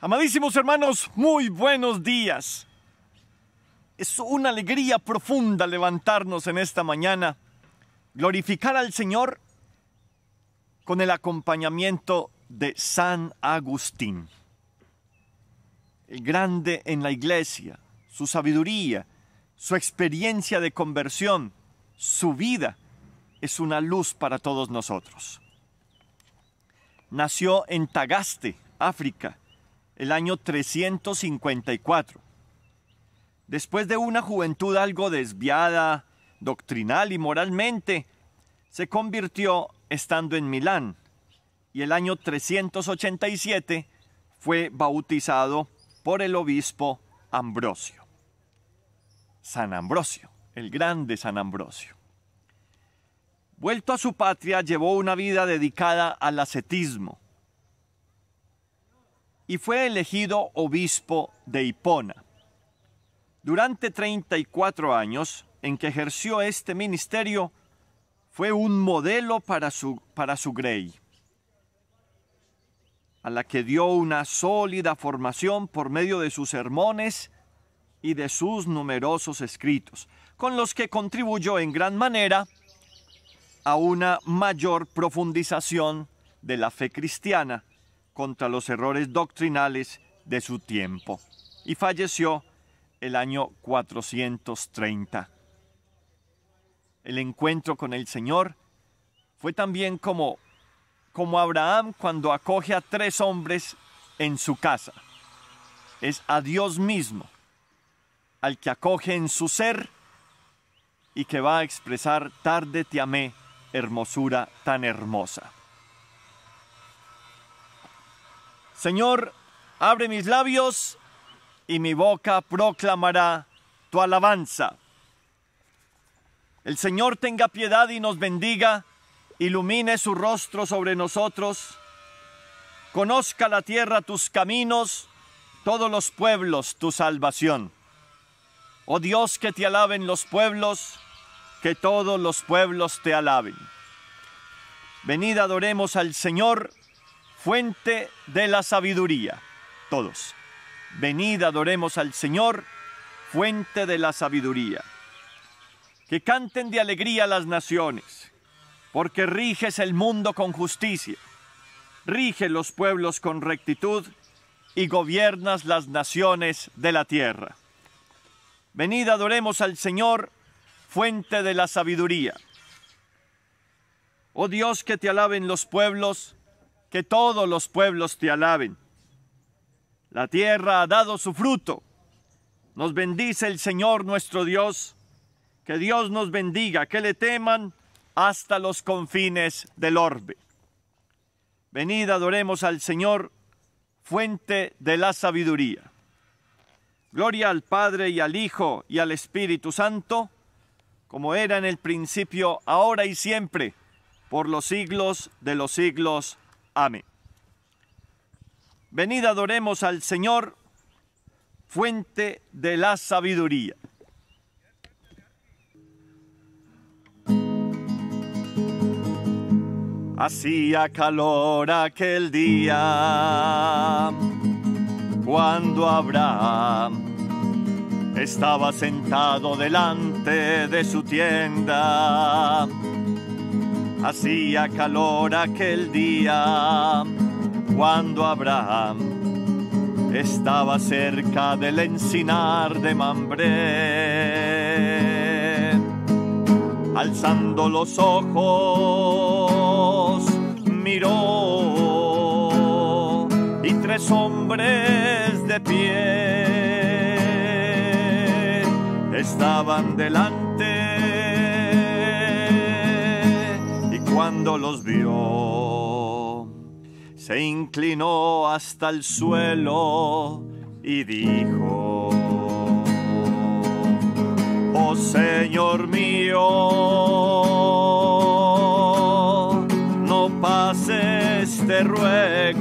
Amadísimos hermanos, muy buenos días. Es una alegría profunda levantarnos en esta mañana, glorificar al Señor con el acompañamiento de San Agustín, el grande en la iglesia, su sabiduría, su experiencia de conversión, su vida es una luz para todos nosotros. Nació en Tagaste, África, el año 354. Después de una juventud algo desviada, doctrinal y moralmente, se convirtió estando en Milán y el año 387 fue bautizado por el obispo Ambrosio. San Ambrosio, el grande San Ambrosio. Vuelto a su patria, llevó una vida dedicada al ascetismo y fue elegido obispo de Hipona. Durante 34 años en que ejerció este ministerio, fue un modelo para su, para su grey, a la que dio una sólida formación por medio de sus sermones y de sus numerosos escritos, con los que contribuyó en gran manera a una mayor profundización de la fe cristiana contra los errores doctrinales de su tiempo y falleció el año 430. El encuentro con el Señor fue también como, como Abraham cuando acoge a tres hombres en su casa. Es a Dios mismo al que acoge en su ser y que va a expresar tarde te amé, hermosura tan hermosa. Señor, abre mis labios y mi boca proclamará tu alabanza. El Señor tenga piedad y nos bendiga, ilumine su rostro sobre nosotros, conozca la tierra tus caminos, todos los pueblos tu salvación. Oh Dios, que te alaben los pueblos, que todos los pueblos te alaben. Venid adoremos al Señor fuente de la sabiduría. Todos, venida adoremos al Señor, fuente de la sabiduría. Que canten de alegría las naciones, porque riges el mundo con justicia, rige los pueblos con rectitud y gobiernas las naciones de la tierra. Venid adoremos al Señor, fuente de la sabiduría. Oh Dios, que te alaben los pueblos, que todos los pueblos te alaben. La tierra ha dado su fruto. Nos bendice el Señor nuestro Dios. Que Dios nos bendiga, que le teman hasta los confines del orbe. Venida adoremos al Señor, fuente de la sabiduría. Gloria al Padre y al Hijo y al Espíritu Santo, como era en el principio, ahora y siempre, por los siglos de los siglos. Amén. Venid adoremos al Señor, fuente de la sabiduría. Hacía calor aquel día cuando Abraham estaba sentado delante de su tienda hacía calor aquel día cuando Abraham estaba cerca del encinar de Mambré. Alzando los ojos, miró y tres hombres de pie estaban delante cuando los vio, se inclinó hasta el suelo y dijo, Oh Señor mío, no pases este ruego.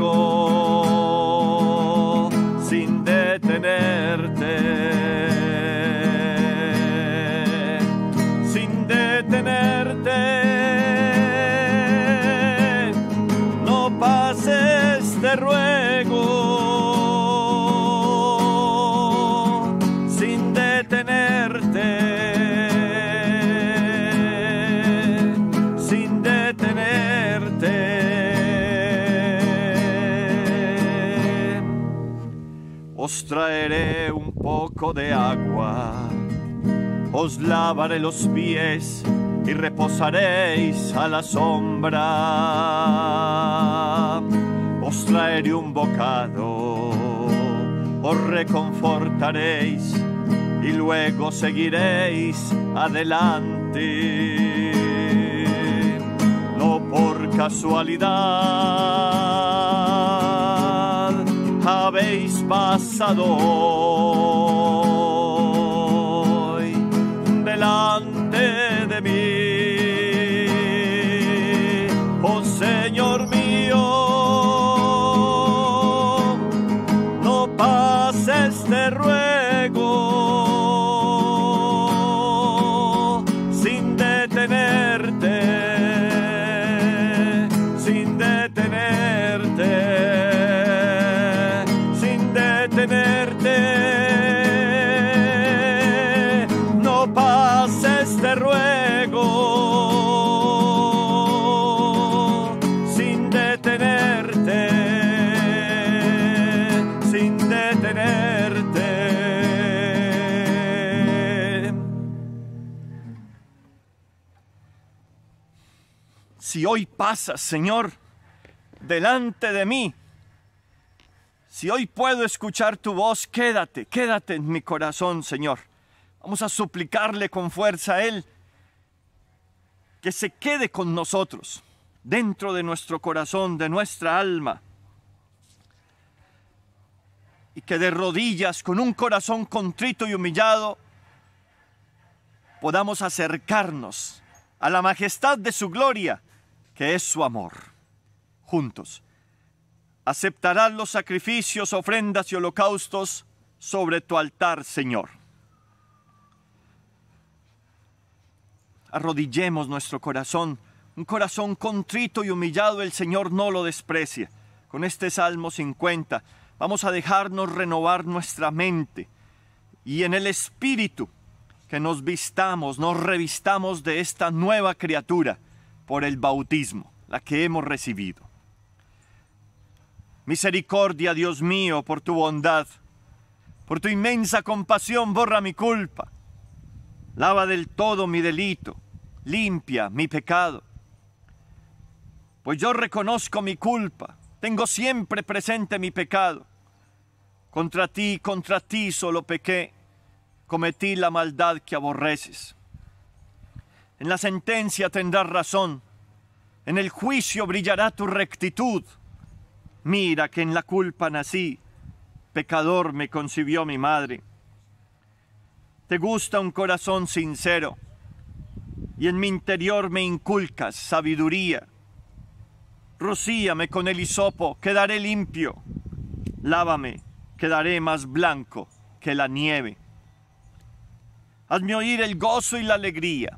os traeré un poco de agua, os lavaré los pies y reposaréis a la sombra. Os traeré un bocado, os reconfortaréis y luego seguiréis adelante. No por casualidad habéis pasado. hoy pasas, Señor, delante de mí, si hoy puedo escuchar tu voz, quédate, quédate en mi corazón, Señor. Vamos a suplicarle con fuerza a Él que se quede con nosotros, dentro de nuestro corazón, de nuestra alma. Y que de rodillas, con un corazón contrito y humillado, podamos acercarnos a la majestad de su gloria que es su amor. Juntos, aceptarán los sacrificios, ofrendas y holocaustos sobre tu altar, Señor. Arrodillemos nuestro corazón, un corazón contrito y humillado, el Señor no lo desprecia. Con este Salmo 50 vamos a dejarnos renovar nuestra mente y en el espíritu que nos vistamos, nos revistamos de esta nueva criatura por el bautismo, la que hemos recibido. Misericordia, Dios mío, por tu bondad, por tu inmensa compasión, borra mi culpa, lava del todo mi delito, limpia mi pecado. Pues yo reconozco mi culpa, tengo siempre presente mi pecado. Contra ti, contra ti solo pequé, cometí la maldad que aborreces. En la sentencia tendrás razón. En el juicio brillará tu rectitud. Mira que en la culpa nací. Pecador me concibió mi madre. Te gusta un corazón sincero. Y en mi interior me inculcas sabiduría. Rocíame con el hisopo, quedaré limpio. Lávame, quedaré más blanco que la nieve. Hazme oír el gozo y la alegría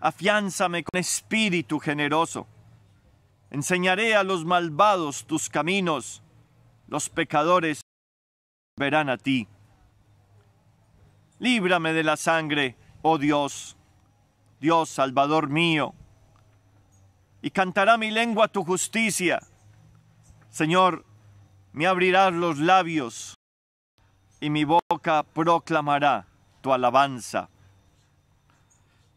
afiánzame con espíritu generoso. Enseñaré a los malvados tus caminos, los pecadores verán a ti. Líbrame de la sangre, oh Dios, Dios Salvador mío, y cantará mi lengua tu justicia. Señor, me abrirás los labios, y mi boca proclamará tu alabanza.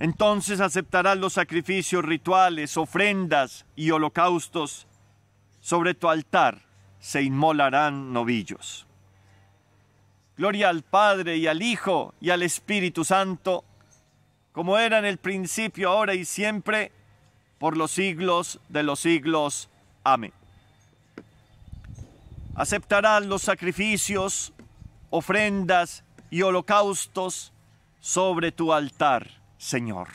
Entonces aceptarás los sacrificios, rituales, ofrendas y holocaustos. Sobre tu altar se inmolarán novillos. Gloria al Padre y al Hijo y al Espíritu Santo, como era en el principio, ahora y siempre, por los siglos de los siglos. Amén. Aceptarás los sacrificios, ofrendas y holocaustos sobre tu altar Señor.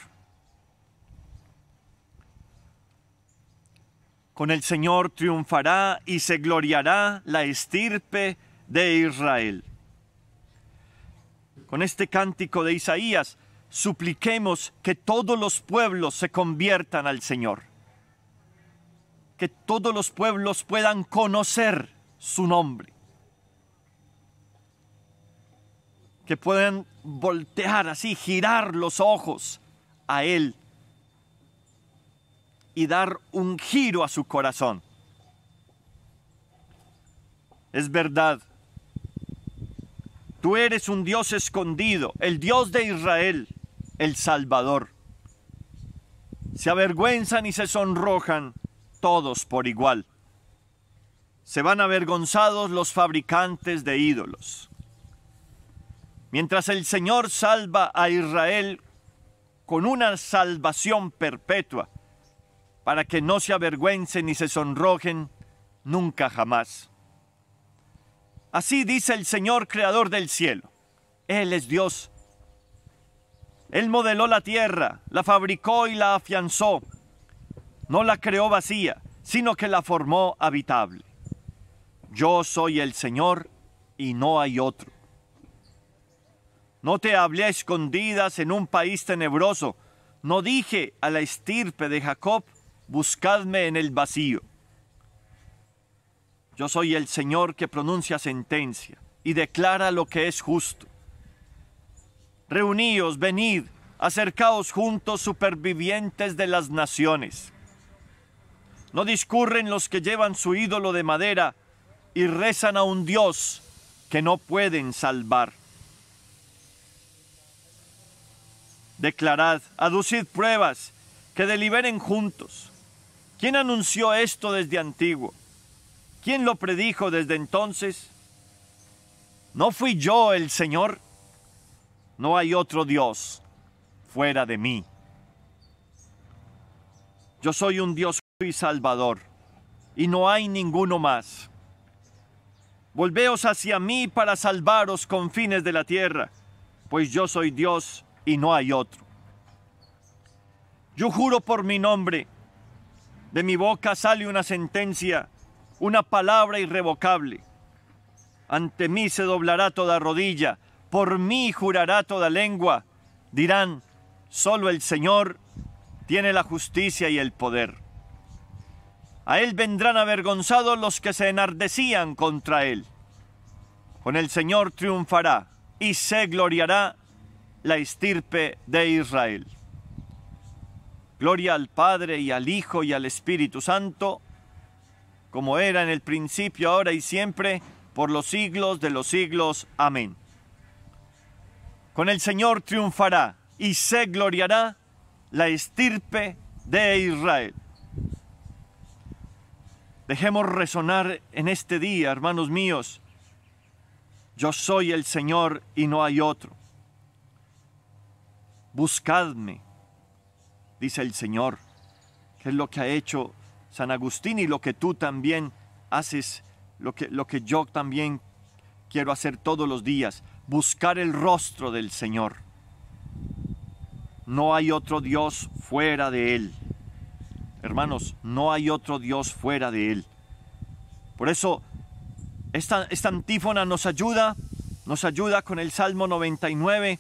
Con el Señor triunfará y se gloriará la estirpe de Israel. Con este cántico de Isaías supliquemos que todos los pueblos se conviertan al Señor, que todos los pueblos puedan conocer su nombre, que puedan voltear así, girar los ojos a Él y dar un giro a su corazón. Es verdad, tú eres un Dios escondido, el Dios de Israel, el Salvador. Se avergüenzan y se sonrojan todos por igual. Se van avergonzados los fabricantes de ídolos Mientras el Señor salva a Israel con una salvación perpetua, para que no se avergüencen ni se sonrojen nunca jamás. Así dice el Señor Creador del cielo. Él es Dios. Él modeló la tierra, la fabricó y la afianzó. No la creó vacía, sino que la formó habitable. Yo soy el Señor y no hay otro. No te hablé a escondidas en un país tenebroso. No dije a la estirpe de Jacob, buscadme en el vacío. Yo soy el Señor que pronuncia sentencia y declara lo que es justo. Reuníos, venid, acercaos juntos, supervivientes de las naciones. No discurren los que llevan su ídolo de madera y rezan a un Dios que no pueden salvar. Declarad, aducid pruebas, que deliberen juntos. ¿Quién anunció esto desde antiguo? ¿Quién lo predijo desde entonces? ¿No fui yo el Señor? No hay otro Dios fuera de mí. Yo soy un Dios y Salvador, y no hay ninguno más. Volveos hacia mí para salvaros con fines de la tierra, pues yo soy Dios y no hay otro. Yo juro por mi nombre, de mi boca sale una sentencia, una palabra irrevocable. Ante mí se doblará toda rodilla, por mí jurará toda lengua. Dirán, solo el Señor tiene la justicia y el poder. A él vendrán avergonzados los que se enardecían contra él. Con el Señor triunfará y se gloriará la estirpe de Israel. Gloria al Padre y al Hijo y al Espíritu Santo, como era en el principio, ahora y siempre, por los siglos de los siglos. Amén. Con el Señor triunfará y se gloriará la estirpe de Israel. Dejemos resonar en este día, hermanos míos, yo soy el Señor y no hay otro buscadme, dice el Señor, que es lo que ha hecho San Agustín y lo que tú también haces, lo que, lo que yo también quiero hacer todos los días, buscar el rostro del Señor. No hay otro Dios fuera de Él. Hermanos, no hay otro Dios fuera de Él. Por eso, esta, esta antífona nos ayuda, nos ayuda con el Salmo 99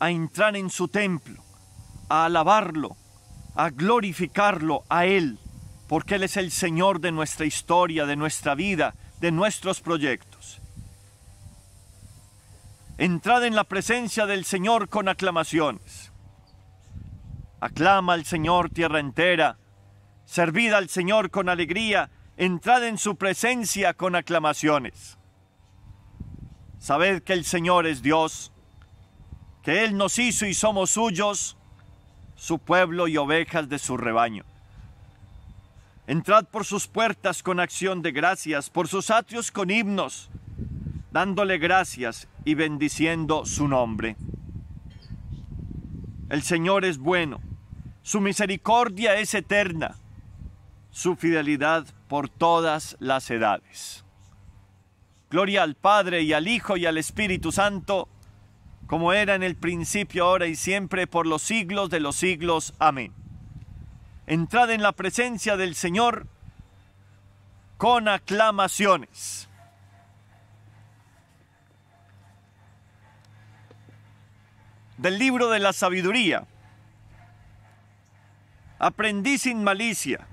a entrar en su templo, a alabarlo, a glorificarlo a Él, porque Él es el Señor de nuestra historia, de nuestra vida, de nuestros proyectos. Entrad en la presencia del Señor con aclamaciones. Aclama al Señor tierra entera, servid al Señor con alegría, entrad en su presencia con aclamaciones. Sabed que el Señor es Dios, que Él nos hizo y somos suyos, su pueblo y ovejas de su rebaño. Entrad por sus puertas con acción de gracias, por sus atrios con himnos, dándole gracias y bendiciendo su nombre. El Señor es bueno, su misericordia es eterna, su fidelidad por todas las edades. Gloria al Padre y al Hijo y al Espíritu Santo, como era en el principio, ahora y siempre, por los siglos de los siglos. Amén. Entrad en la presencia del Señor con aclamaciones. Del libro de la sabiduría. Aprendí sin malicia,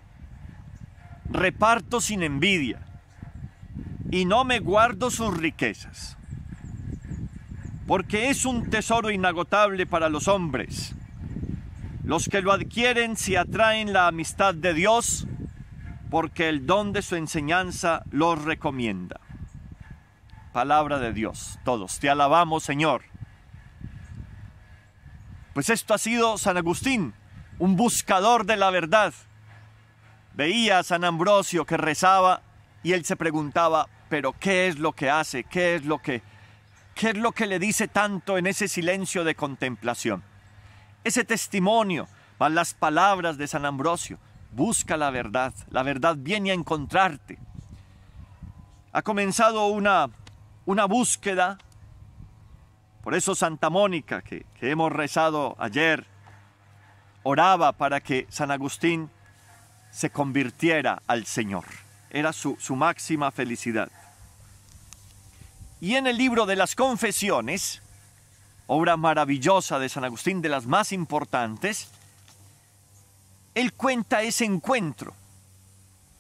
reparto sin envidia, y no me guardo sus riquezas porque es un tesoro inagotable para los hombres. Los que lo adquieren se atraen la amistad de Dios, porque el don de su enseñanza los recomienda. Palabra de Dios, todos te alabamos Señor. Pues esto ha sido San Agustín, un buscador de la verdad. Veía a San Ambrosio que rezaba y él se preguntaba, pero ¿qué es lo que hace? ¿Qué es lo que ¿Qué es lo que le dice tanto en ese silencio de contemplación? Ese testimonio, van las palabras de San Ambrosio, busca la verdad, la verdad viene a encontrarte. Ha comenzado una, una búsqueda, por eso Santa Mónica, que, hemos rezado ayer, oraba para que San Agustín se convirtiera al Señor. Era su, su máxima felicidad. Y en el libro de las confesiones, obra maravillosa de San Agustín, de las más importantes, él cuenta ese encuentro.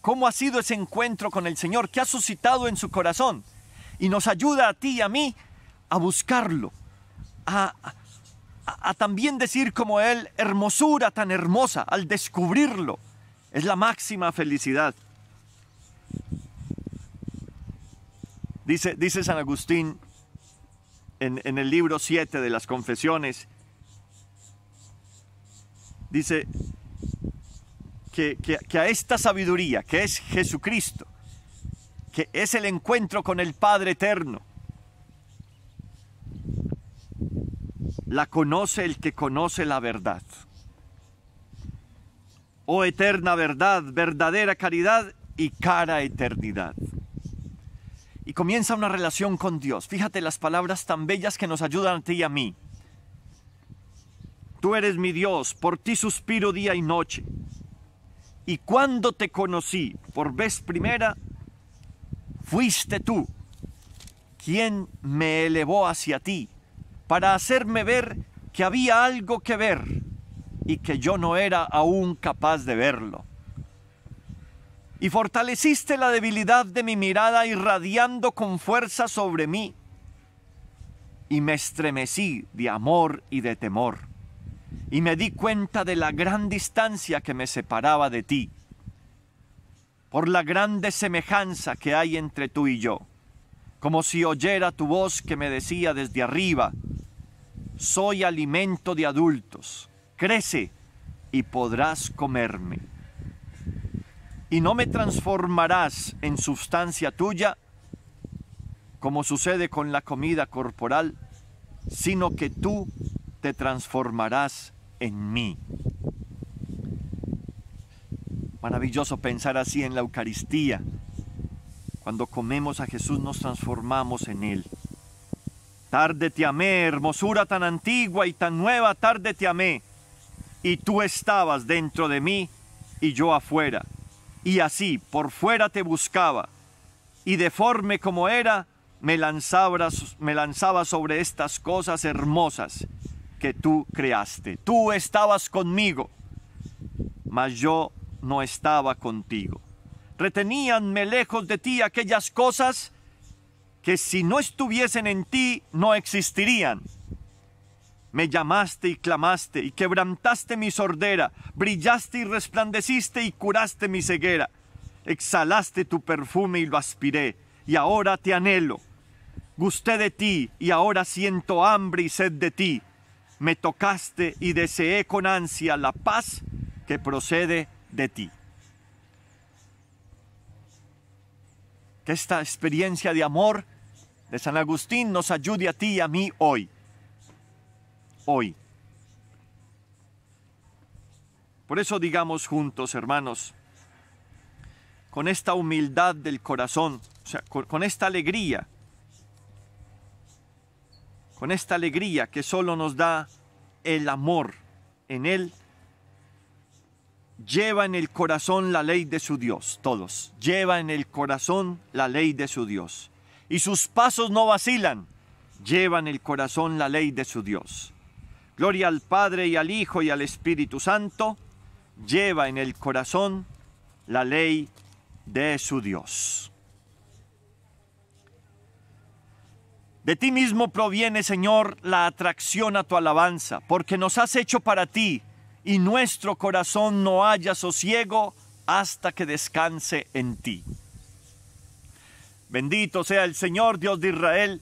¿Cómo ha sido ese encuentro con el Señor? que ha suscitado en su corazón? Y nos ayuda a ti y a mí a buscarlo, a, a también decir como Él, hermosura tan hermosa, al descubrirlo. Es la máxima felicidad. Dice, San Agustín en, el libro 7 de las confesiones, dice que, que a esta sabiduría, que es Jesucristo, que es el encuentro con el Padre Eterno, la conoce el que conoce la verdad. Oh eterna verdad, verdadera caridad y cara eternidad y comienza una relación con Dios. Fíjate las palabras tan bellas que nos ayudan a ti y a mí. Tú eres mi Dios, por ti suspiro día y noche. Y cuando te conocí por vez primera, fuiste tú quien me elevó hacia ti para hacerme ver que había algo que ver y que yo no era aún capaz de verlo y fortaleciste la debilidad de mi mirada irradiando con fuerza sobre mí. Y me estremecí de amor y de temor, y me di cuenta de la gran distancia que me separaba de ti, por la grande semejanza que hay entre tú y yo, como si oyera tu voz que me decía desde arriba, soy alimento de adultos, crece y podrás comerme y no me transformarás en sustancia tuya, como sucede con la comida corporal, sino que tú te transformarás en mí. Maravilloso pensar así en la Eucaristía. Cuando comemos a Jesús nos transformamos en Él. Tarde te amé, hermosura tan antigua y tan nueva, tarde te amé. Y tú estabas dentro de mí y yo afuera y así por fuera te buscaba, y deforme como era, me lanzaba, me lanzaba sobre estas cosas hermosas que tú creaste. Tú estabas conmigo, mas yo no estaba contigo. Reteníanme lejos de ti aquellas cosas que si no estuviesen en ti no existirían. Me llamaste y clamaste y quebrantaste mi sordera, brillaste y resplandeciste y curaste mi ceguera. Exhalaste tu perfume y lo aspiré, y ahora te anhelo. Gusté de ti y ahora siento hambre y sed de ti. Me tocaste y deseé con ansia la paz que procede de ti. Que esta experiencia de amor de San Agustín nos ayude a ti y a mí hoy hoy. Por eso digamos juntos, hermanos, con esta humildad del corazón, o sea, con, esta alegría, con esta alegría que solo nos da el amor en Él, lleva en el corazón la ley de su Dios, todos, lleva en el corazón la ley de su Dios. Y sus pasos no vacilan, llevan el corazón la ley de su Dios. Gloria al Padre y al Hijo y al Espíritu Santo, lleva en el corazón la ley de su Dios. De ti mismo proviene, Señor, la atracción a tu alabanza, porque nos has hecho para ti y nuestro corazón no haya sosiego hasta que descanse en ti. Bendito sea el Señor Dios de Israel,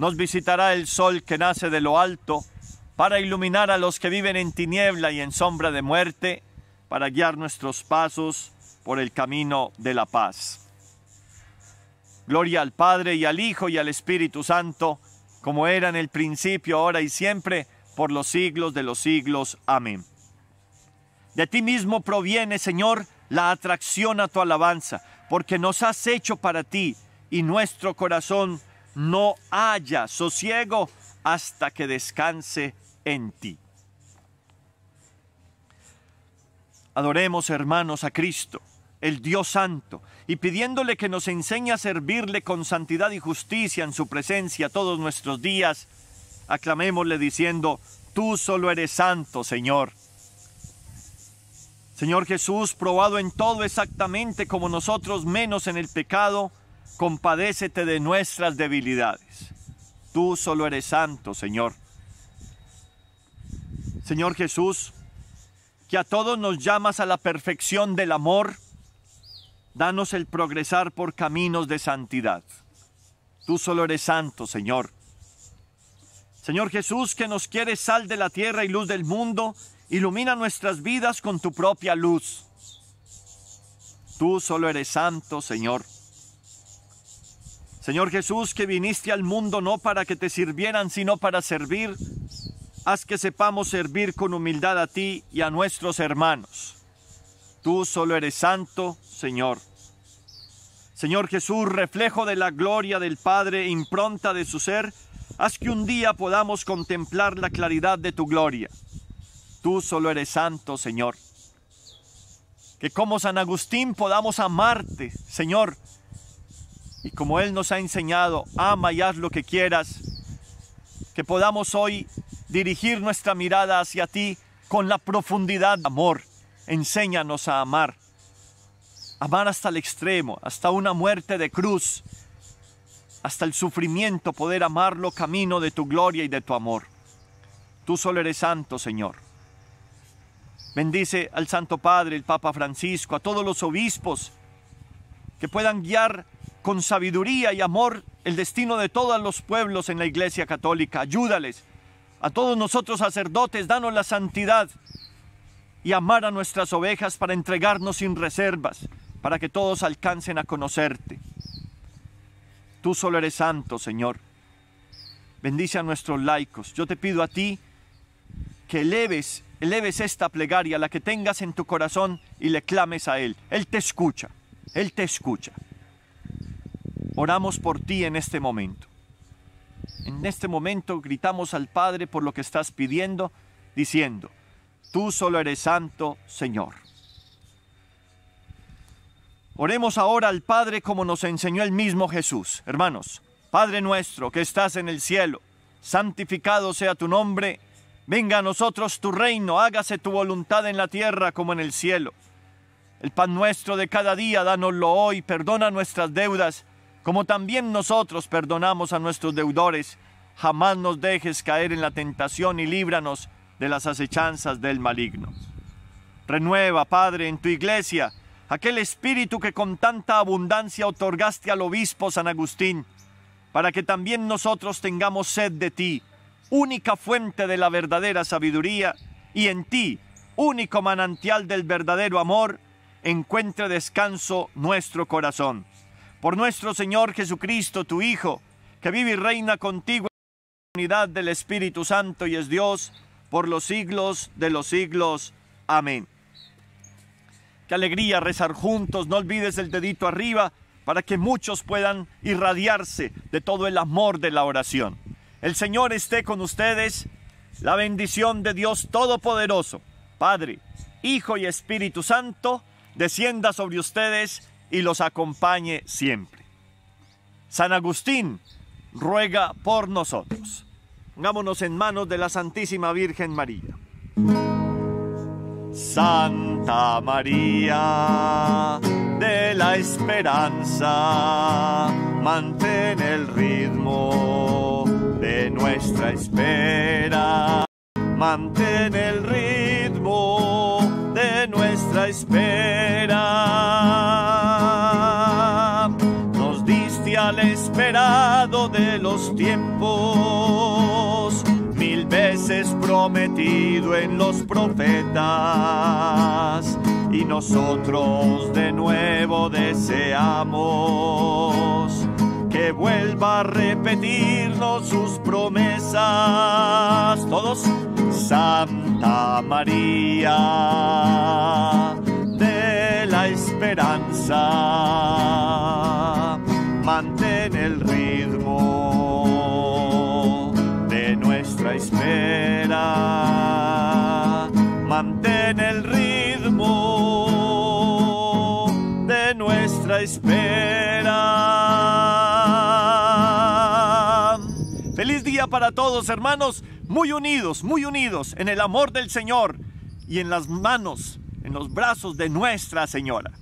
nos visitará el sol que nace de lo alto para iluminar a los que viven en tiniebla y en sombra de muerte, para guiar nuestros pasos por el camino de la paz. Gloria al Padre y al Hijo y al Espíritu Santo, como era en el principio, ahora y siempre, por los siglos de los siglos. Amén. De ti mismo proviene, Señor, la atracción a tu alabanza, porque nos has hecho para ti y nuestro corazón no haya sosiego hasta que descanse en ti. Adoremos, hermanos, a Cristo, el Dios Santo, y pidiéndole que nos enseñe a servirle con santidad y justicia en su presencia todos nuestros días, aclamémosle diciendo, Tú solo eres santo, Señor. Señor Jesús, probado en todo exactamente como nosotros, menos en el pecado, compadécete de nuestras debilidades. Tú solo eres santo, Señor. Señor Jesús, que a todos nos llamas a la perfección del amor, danos el progresar por caminos de santidad. Tú solo eres santo, Señor. Señor Jesús, que nos quieres sal de la tierra y luz del mundo, ilumina nuestras vidas con tu propia luz. Tú solo eres santo, Señor. Señor Jesús, que viniste al mundo no para que te sirvieran, sino para servir, haz que sepamos servir con humildad a ti y a nuestros hermanos. Tú solo eres santo, Señor. Señor Jesús, reflejo de la gloria del Padre, impronta de su ser, haz que un día podamos contemplar la claridad de tu gloria. Tú solo eres santo, Señor. Que como San Agustín podamos amarte, Señor, y como Él nos ha enseñado, ama y haz lo que quieras, que podamos hoy dirigir nuestra mirada hacia ti con la profundidad de amor. Enséñanos a amar, amar hasta el extremo, hasta una muerte de cruz, hasta el sufrimiento, poder amarlo camino de tu gloria y de tu amor. Tú solo eres santo, Señor. Bendice al Santo Padre, el Papa Francisco, a todos los obispos, que puedan guiar con sabiduría y amor el destino de todos los pueblos en la Iglesia Católica. Ayúdales. A todos nosotros sacerdotes, danos la santidad y amar a nuestras ovejas para entregarnos sin reservas, para que todos alcancen a conocerte. Tú solo eres santo, Señor. Bendice a nuestros laicos. Yo te pido a ti que eleves, eleves esta plegaria, la que tengas en tu corazón y le clames a Él. Él te escucha, Él te escucha. Oramos por ti en este momento. En este momento gritamos al Padre por lo que estás pidiendo, diciendo, tú solo eres santo, Señor. Oremos ahora al Padre como nos enseñó el mismo Jesús. Hermanos, Padre nuestro que estás en el cielo, santificado sea tu nombre, venga a nosotros tu reino, hágase tu voluntad en la tierra como en el cielo. El pan nuestro de cada día, dánoslo hoy, perdona nuestras deudas como también nosotros perdonamos a nuestros deudores, jamás nos dejes caer en la tentación y líbranos de las acechanzas del maligno. Renueva, Padre, en tu iglesia aquel espíritu que con tanta abundancia otorgaste al obispo San Agustín, para que también nosotros tengamos sed de ti, única fuente de la verdadera sabiduría, y en ti, único manantial del verdadero amor, encuentre descanso nuestro corazón por nuestro Señor Jesucristo, tu Hijo, que vive y reina contigo en la unidad del Espíritu Santo y es Dios por los siglos de los siglos. Amén. Qué alegría rezar juntos, no olvides el dedito arriba para que muchos puedan irradiarse de todo el amor de la oración. El Señor esté con ustedes, la bendición de Dios Todopoderoso, Padre, Hijo y Espíritu Santo, descienda sobre ustedes y los acompañe siempre. San Agustín ruega por nosotros. Pongámonos en manos de la Santísima Virgen María. Santa María de la Esperanza, mantén el ritmo de nuestra espera, mantén el ritmo de nuestra espera. de los tiempos, mil veces prometido en los profetas, y nosotros de nuevo deseamos que vuelva a repetirnos sus promesas. Todos, Santa María de la Esperanza mantén el ritmo de nuestra espera, mantén el ritmo de nuestra espera. Feliz día para todos hermanos, muy unidos, muy unidos en el amor del Señor y en las manos, en los brazos de Nuestra Señora.